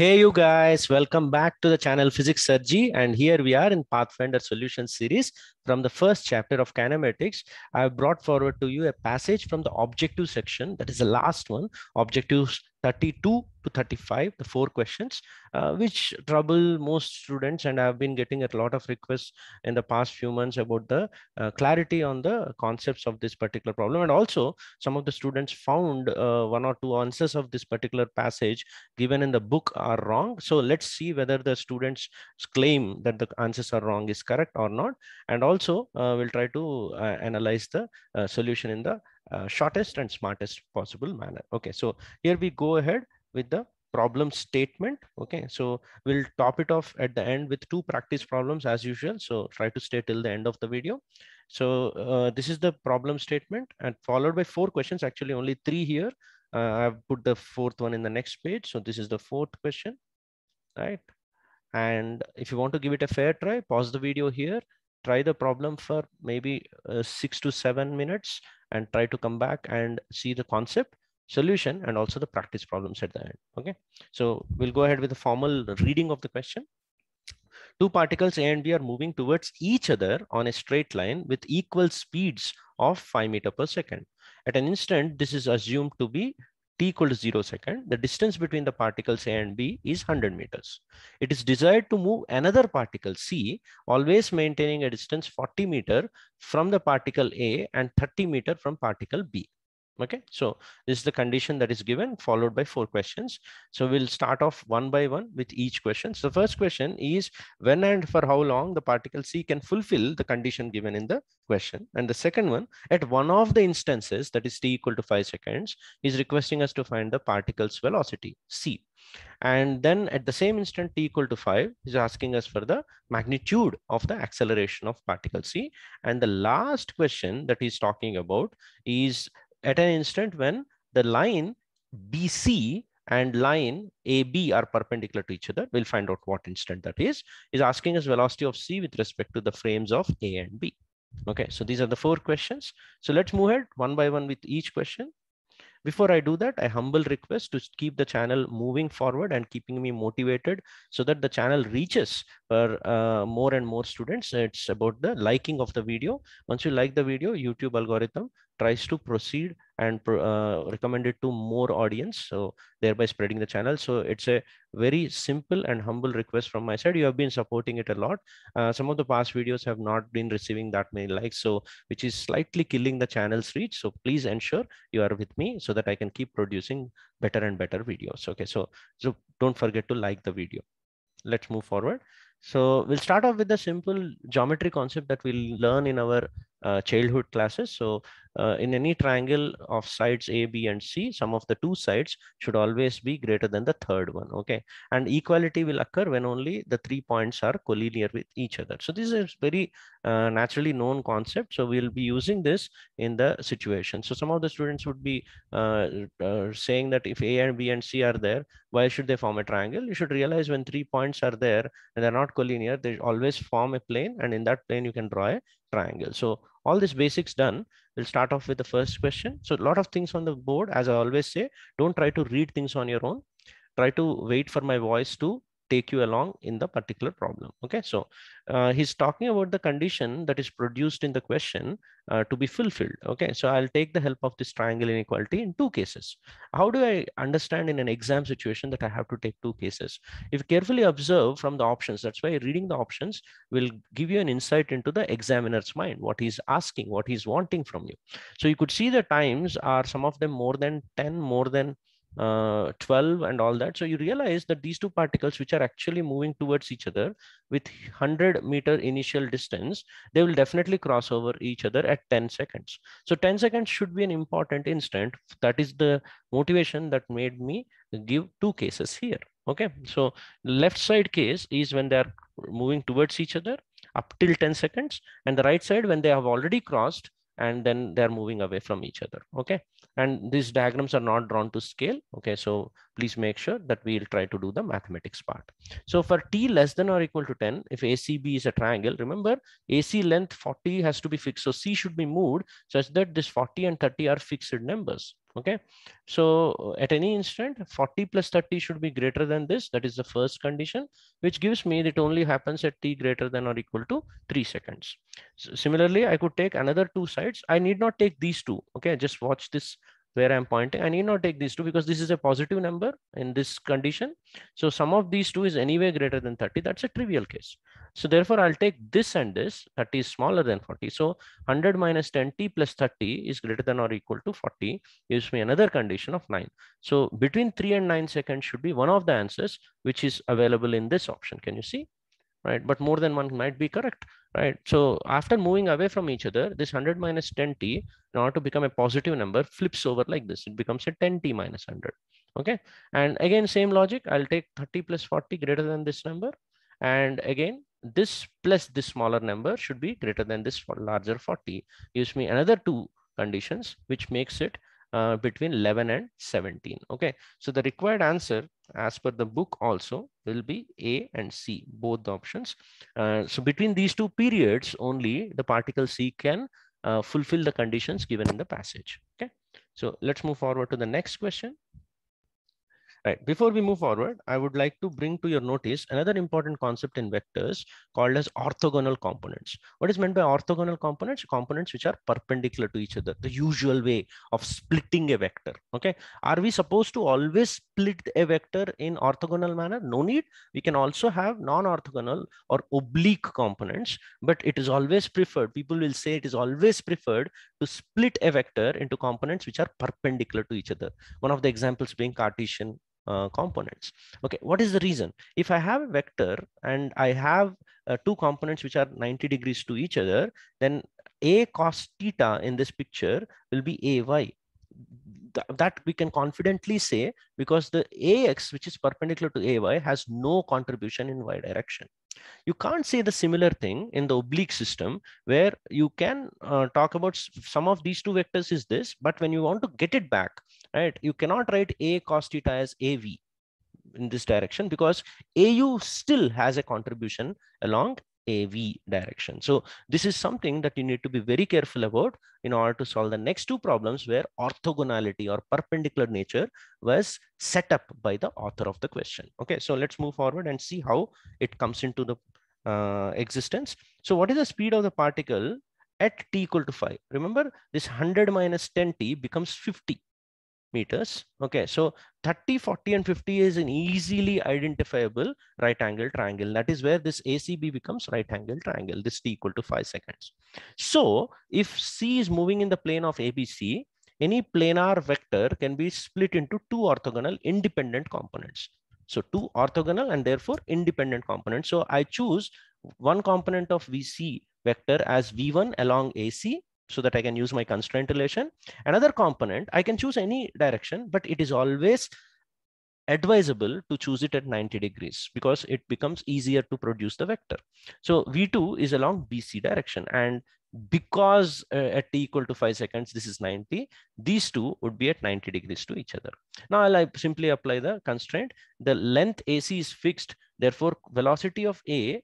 Hey you guys, welcome back to the channel Physics Surgery and here we are in Pathfinder Solution series from the first chapter of kinematics. I've brought forward to you a passage from the objective section that is the last one, objectives 32 to 35, the four questions, uh, which trouble most students. And I've been getting a lot of requests in the past few months about the uh, clarity on the concepts of this particular problem. And also some of the students found uh, one or two answers of this particular passage given in the book are wrong. So let's see whether the students claim that the answers are wrong is correct or not. And also uh, we'll try to uh, analyze the uh, solution in the uh, shortest and smartest possible manner. Okay, so here we go ahead with the problem statement. Okay, so we'll top it off at the end with two practice problems as usual. So try to stay till the end of the video. So uh, this is the problem statement and followed by four questions, actually only three here. Uh, I've put the fourth one in the next page. So this is the fourth question, right? And if you want to give it a fair try, pause the video here, try the problem for maybe uh, six to seven minutes and try to come back and see the concept solution and also the practice problems at the end. Okay, so we'll go ahead with the formal reading of the question. Two particles A and B are moving towards each other on a straight line with equal speeds of 5 meter per second. At an instant, this is assumed to be t equals zero second. the distance between the particles A and B is 100 meters. It is desired to move another particle C, always maintaining a distance 40 meter from the particle A and 30 meter from particle B. Okay, so this is the condition that is given followed by four questions. So we'll start off one by one with each question. So first question is when and for how long the particle C can fulfill the condition given in the question. And the second one at one of the instances that is t equal to five seconds is requesting us to find the particle's velocity C. And then at the same instant t equal to 5 is asking us for the magnitude of the acceleration of particle c. And the last question that he's talking about is at an instant when the line BC and line AB are perpendicular to each other. We'll find out what instant that is, is asking us velocity of C with respect to the frames of A and B. Okay, so these are the four questions. So let's move ahead one by one with each question. Before I do that, I humble request to keep the channel moving forward and keeping me motivated so that the channel reaches for uh, more and more students. It's about the liking of the video. Once you like the video, YouTube algorithm tries to proceed and uh, recommend it to more audience so thereby spreading the channel so it's a very simple and humble request from my side you have been supporting it a lot uh, some of the past videos have not been receiving that many likes so which is slightly killing the channel's reach so please ensure you are with me so that i can keep producing better and better videos okay so so don't forget to like the video let's move forward so we'll start off with the simple geometry concept that we'll learn in our uh, childhood classes. So uh, in any triangle of sides A, B, and C, some of the two sides should always be greater than the third one. Okay. And equality will occur when only the three points are collinear with each other. So this is very uh, naturally known concept. So we'll be using this in the situation. So some of the students would be uh, uh, saying that if A and B and C are there, why should they form a triangle? You should realize when three points are there and they're not collinear, they always form a plane. And in that plane, you can draw a triangle. So all this basics done, we'll start off with the first question. So a lot of things on the board, as I always say, don't try to read things on your own. Try to wait for my voice to take you along in the particular problem. Okay, so uh, he's talking about the condition that is produced in the question uh, to be fulfilled. Okay, so I'll take the help of this triangle inequality in two cases. How do I understand in an exam situation that I have to take two cases? If carefully observe from the options, that's why reading the options will give you an insight into the examiner's mind, what he's asking, what he's wanting from you. So you could see the times are some of them more than 10, more than uh, 12 and all that. So you realize that these two particles, which are actually moving towards each other with 100 meter initial distance, they will definitely cross over each other at 10 seconds. So 10 seconds should be an important instant. That is the motivation that made me give two cases here. Okay, so left side case is when they are moving towards each other up till 10 seconds and the right side when they have already crossed and then they're moving away from each other. Okay. And these diagrams are not drawn to scale. Okay. So please make sure that we'll try to do the mathematics part. So for T less than or equal to 10, if ACB is a triangle, remember AC length 40 has to be fixed. So C should be moved such that this 40 and 30 are fixed numbers okay so uh, at any instant 40 plus 30 should be greater than this that is the first condition which gives me that only happens at t greater than or equal to 3 seconds so similarly i could take another two sides i need not take these two okay just watch this where i'm pointing i need not take these two because this is a positive number in this condition so some of these two is anyway greater than 30 that's a trivial case so therefore, I'll take this and this. 30 is smaller than 40. So 100 minus 10t plus 30 is greater than or equal to 40. Gives me another condition of 9. So between 3 and 9 seconds should be one of the answers which is available in this option. Can you see? Right. But more than one might be correct. Right. So after moving away from each other, this 100 minus 10t in order to become a positive number flips over like this. It becomes a 10t minus 100. Okay. And again, same logic. I'll take 30 plus 40 greater than this number. And again, this plus this smaller number should be greater than this larger 40 gives me another two conditions which makes it uh, between 11 and 17 okay so the required answer as per the book also will be a and c both the options uh, so between these two periods only the particle c can uh, fulfill the conditions given in the passage okay so let's move forward to the next question Right. Before we move forward, I would like to bring to your notice another important concept in vectors called as orthogonal components. What is meant by orthogonal components? Components which are perpendicular to each other, the usual way of splitting a vector. Okay. Are we supposed to always split a vector in orthogonal manner? No need. We can also have non-orthogonal or oblique components, but it is always preferred. People will say it is always preferred to split a vector into components which are perpendicular to each other. One of the examples being Cartesian uh, components. Okay, what is the reason? If I have a vector and I have uh, two components which are 90 degrees to each other, then A cos theta in this picture will be AY. Th that we can confidently say because the AX, which is perpendicular to AY, has no contribution in Y direction. You can't say the similar thing in the oblique system where you can uh, talk about some of these two vectors is this, but when you want to get it back, right? You cannot write A cos theta as AV in this direction because AU still has a contribution along AV direction. So this is something that you need to be very careful about in order to solve the next two problems where orthogonality or perpendicular nature was set up by the author of the question. Okay, so let's move forward and see how it comes into the uh, existence. So what is the speed of the particle at t equal to 5? Remember this 100 minus 10t becomes 50 meters. Okay, so 30, 40, and 50 is an easily identifiable right angle triangle. That is where this ACB becomes right angle triangle, this t equal to 5 seconds. So if C is moving in the plane of ABC, any planar vector can be split into two orthogonal independent components. So two orthogonal and therefore independent components. So I choose one component of VC vector as V1 along AC so that I can use my constraint relation. Another component, I can choose any direction, but it is always advisable to choose it at 90 degrees because it becomes easier to produce the vector. So V2 is along BC direction. And because uh, at t equal to 5 seconds, this is 90, these two would be at 90 degrees to each other. Now I'll I simply apply the constraint. The length AC is fixed. Therefore, velocity of A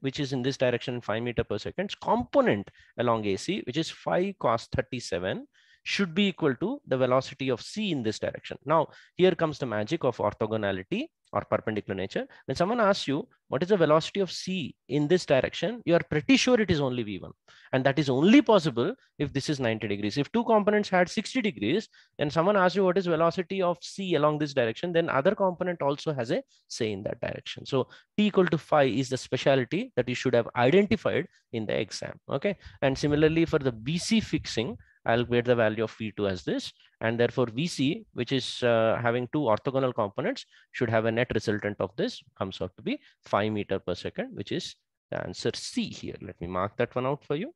which is in this direction 5 meter per second component along AC, which is 5 cos 37 should be equal to the velocity of C in this direction. Now, here comes the magic of orthogonality or perpendicular nature. When someone asks you, what is the velocity of C in this direction? You are pretty sure it is only V1. And that is only possible if this is 90 degrees. If two components had 60 degrees and someone asks you what is velocity of C along this direction, then other component also has a say in that direction. So T equal to phi is the speciality that you should have identified in the exam. Okay. And similarly for the BC fixing, I'll get the value of V2 as this. And therefore VC, which is uh, having two orthogonal components, should have a net resultant of this comes out to be five meter per second, which is the answer C here. Let me mark that one out for you.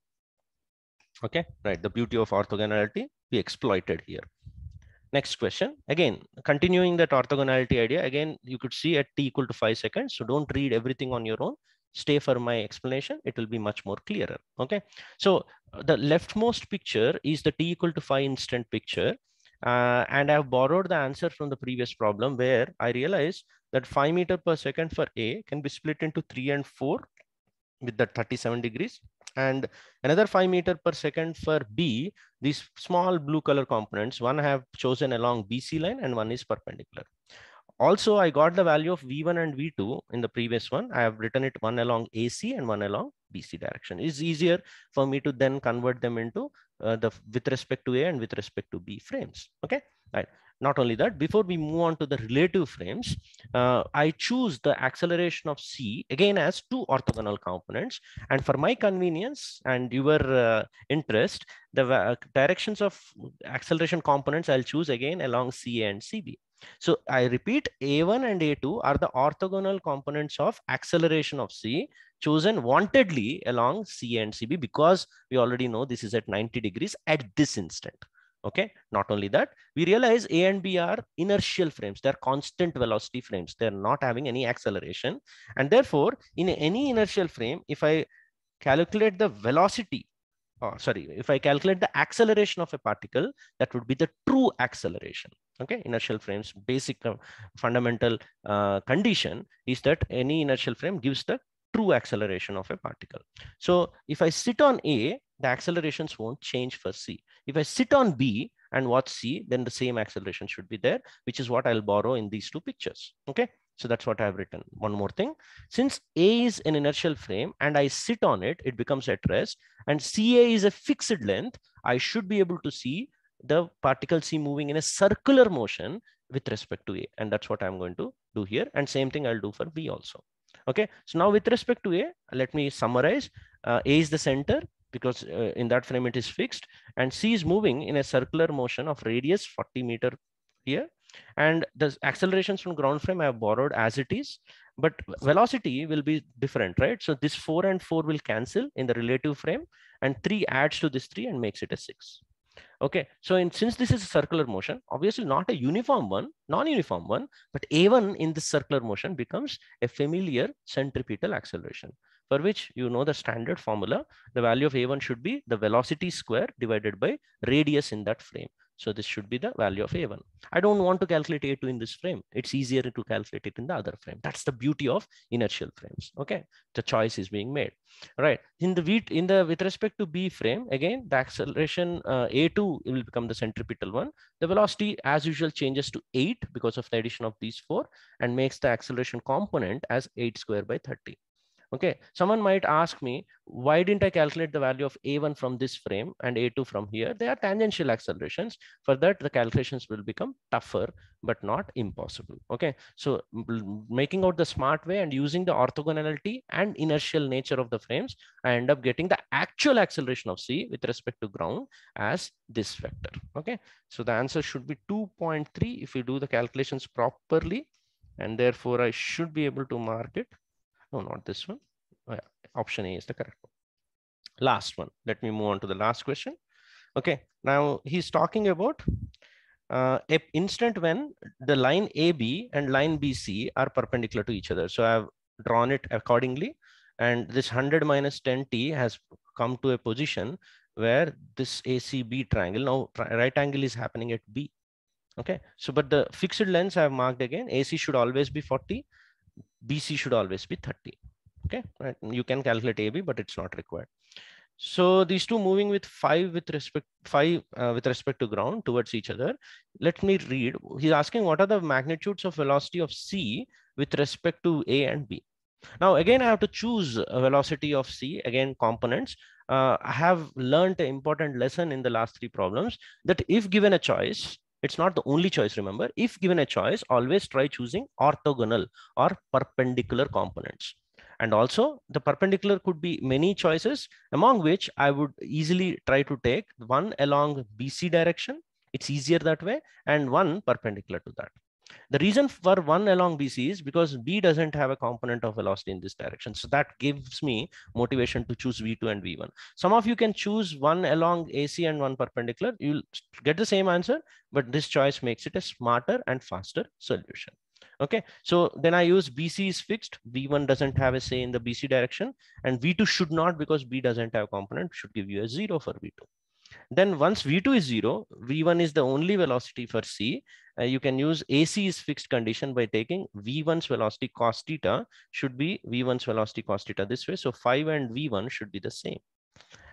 Okay, right. The beauty of orthogonality we exploited here. Next question. Again, continuing that orthogonality idea, again, you could see at t equal to five seconds. So don't read everything on your own. Stay for my explanation. It will be much more clearer. Okay. So uh, the leftmost picture is the t equal to five instant picture. Uh, and I have borrowed the answer from the previous problem where I realized that 5 meter per second for A can be split into 3 and 4 with the 37 degrees and another 5 meter per second for B, these small blue color components, one I have chosen along BC line and one is perpendicular. Also, I got the value of V1 and V2 in the previous one. I have written it one along AC and one along BC direction. It's easier for me to then convert them into uh, the with respect to A and with respect to B frames. Okay, right. Not only that, before we move on to the relative frames, uh, I choose the acceleration of C again as two orthogonal components. And for my convenience and your uh, interest, the uh, directions of acceleration components I'll choose again along C and CB. So I repeat, A1 and A2 are the orthogonal components of acceleration of C chosen wantedly along C and CB because we already know this is at 90 degrees at this instant. Okay, not only that, we realize A and B are inertial frames. They're constant velocity frames. They're not having any acceleration. And therefore, in any inertial frame, if I calculate the velocity, or sorry, if I calculate the acceleration of a particle, that would be the true acceleration. Okay, inertial frames, basic uh, fundamental uh, condition is that any inertial frame gives the true acceleration of a particle. So if I sit on A, the accelerations won't change for C. If I sit on B and watch C, then the same acceleration should be there, which is what I'll borrow in these two pictures. Okay. So that's what I've written. One more thing. Since A is an inertial frame and I sit on it, it becomes at rest. And CA is a fixed length. I should be able to see the particle C moving in a circular motion with respect to A. And that's what I'm going to do here. And same thing I'll do for B also. Okay, so now with respect to A, let me summarize. Uh, A is the center because uh, in that frame it is fixed and C is moving in a circular motion of radius 40 meter here. And the accelerations from ground frame I have borrowed as it is, but velocity will be different, right? So this four and four will cancel in the relative frame and three adds to this three and makes it a six. Okay, so in, since this is a circular motion, obviously not a uniform one, non-uniform one, but A1 in this circular motion becomes a familiar centripetal acceleration, for which you know the standard formula, the value of A1 should be the velocity square divided by radius in that frame. So this should be the value of A1. I don't want to calculate A2 in this frame. It's easier to calculate it in the other frame. That's the beauty of inertial frames. Okay, the choice is being made. right? In the V, in the with respect to B frame, again the acceleration uh, A2 will become the centripetal one. The velocity, as usual, changes to eight because of the addition of these four, and makes the acceleration component as eight square by thirty. Okay, someone might ask me, why didn't I calculate the value of A1 from this frame and A2 from here? They are tangential accelerations. For that, the calculations will become tougher, but not impossible. Okay, so making out the smart way and using the orthogonality and inertial nature of the frames, I end up getting the actual acceleration of C with respect to ground as this vector. Okay, so the answer should be 2.3 if we do the calculations properly, and therefore I should be able to mark it no, not this one. Oh, yeah. Option A is the correct one. Last one. Let me move on to the last question. Okay. Now he's talking about uh, a instant when the line AB and line BC are perpendicular to each other. So I've drawn it accordingly. And this 100 minus 10T has come to a position where this ACB triangle, now tri right angle is happening at B. Okay. So, but the fixed lens I've marked again, AC should always be 40 BC should always be 30. Okay, right? you can calculate AB, but it's not required. So these two moving with five with respect five uh, with respect to ground towards each other. Let me read. He's asking what are the magnitudes of velocity of C with respect to A and B. Now again, I have to choose velocity of C again components. Uh, I have learned an important lesson in the last three problems that if given a choice, it's not the only choice, remember. If given a choice, always try choosing orthogonal or perpendicular components. And also the perpendicular could be many choices among which I would easily try to take one along BC direction. It's easier that way and one perpendicular to that. The reason for one along BC is because B doesn't have a component of velocity in this direction. So that gives me motivation to choose V2 and V1. Some of you can choose one along AC and one perpendicular. You'll get the same answer, but this choice makes it a smarter and faster solution. Okay, so then I use BC is fixed. V1 doesn't have a say in the BC direction and V2 should not because B doesn't have component should give you a zero for V2. Then once V2 is zero, V1 is the only velocity for C. Uh, you can use AC is fixed condition by taking V1's velocity cos theta should be V1's velocity cos theta this way. So 5 and V1 should be the same.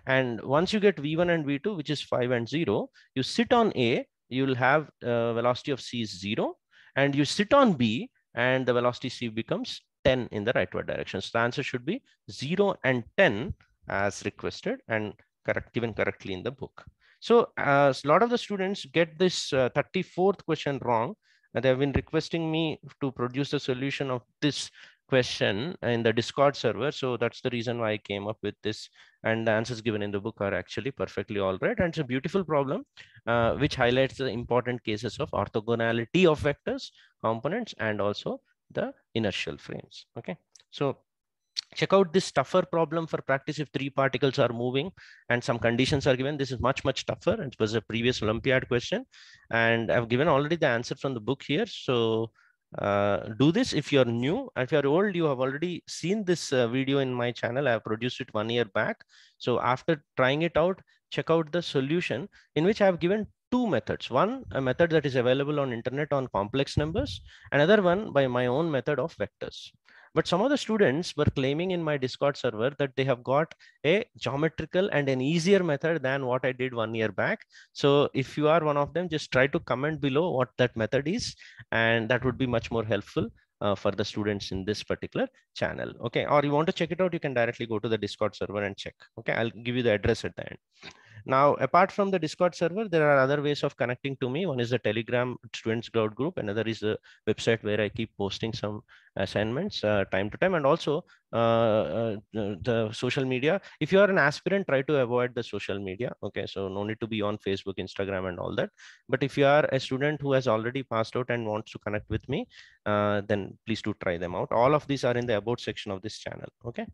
And once you get V1 and V2, which is 5 and 0, you sit on A, you'll have uh, velocity of C is 0. And you sit on B and the velocity C becomes 10 in the rightward direction. So the answer should be 0 and 10 as requested. And correct, given correctly in the book. So a lot of the students get this 34th uh, question wrong. And they have been requesting me to produce the solution of this question in the Discord server. So that's the reason why I came up with this. And the answers given in the book are actually perfectly all right. And it's a beautiful problem, uh, which highlights the important cases of orthogonality of vectors, components, and also the inertial frames. Okay. So check out this tougher problem for practice if three particles are moving and some conditions are given. This is much, much tougher. It was a previous Olympiad question. And I've given already the answer from the book here. So uh, do this if you're new. If you're old, you have already seen this uh, video in my channel. I have produced it one year back. So after trying it out, check out the solution in which I have given two methods. One, a method that is available on internet on complex numbers. Another one by my own method of vectors. But some of the students were claiming in my Discord server that they have got a geometrical and an easier method than what I did one year back. So if you are one of them, just try to comment below what that method is, and that would be much more helpful. Uh, for the students in this particular channel okay or you want to check it out you can directly go to the discord server and check okay i'll give you the address at the end now, apart from the Discord server, there are other ways of connecting to me. One is the Telegram Students Cloud group. Another is the website where I keep posting some assignments uh, time to time. And also uh, uh, uh, the social media. If you are an aspirant, try to avoid the social media. Okay, so no need to be on Facebook, Instagram and all that. But if you are a student who has already passed out and wants to connect with me, uh, then please do try them out. All of these are in the about section of this channel. Okay.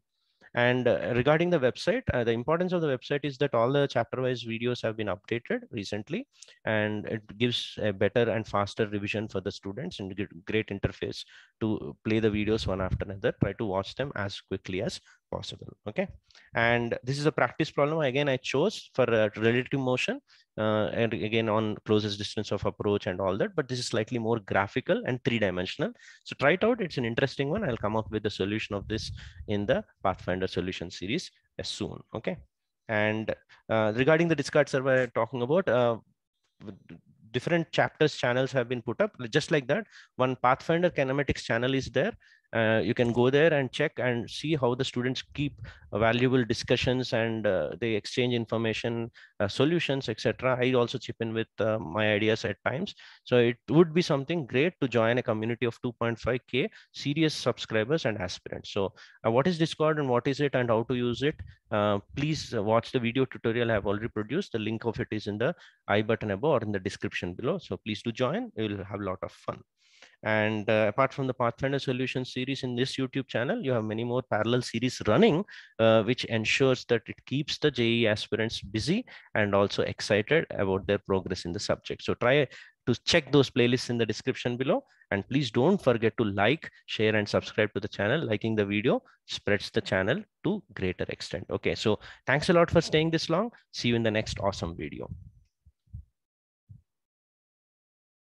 And uh, regarding the website, uh, the importance of the website is that all the chapter-wise videos have been updated recently, and it gives a better and faster revision for the students and great interface to play the videos one after another, try to watch them as quickly as possible. Okay. And this is a practice problem. Again, I chose for uh, relative motion uh, and again on closest distance of approach and all that, but this is slightly more graphical and three dimensional. So try it out. It's an interesting one. I'll come up with the solution of this in the Pathfinder solution series as uh, soon. Okay. And uh, regarding the discard server talking about, uh, different chapters channels have been put up just like that. One Pathfinder kinematics channel is there uh, you can go there and check and see how the students keep uh, valuable discussions and uh, they exchange information uh, solutions etc i also chip in with uh, my ideas at times so it would be something great to join a community of 2.5k serious subscribers and aspirants so uh, what is discord and what is it and how to use it please watch the video tutorial i've already produced the link of it is in the i button above or in the description below so please do join you will have a lot of fun and uh, apart from the Pathfinder solution series in this YouTube channel, you have many more parallel series running, uh, which ensures that it keeps the JE aspirants busy and also excited about their progress in the subject. So try to check those playlists in the description below. And please don't forget to like, share, and subscribe to the channel. Liking the video spreads the channel to greater extent. Okay, so thanks a lot for staying this long. See you in the next awesome video.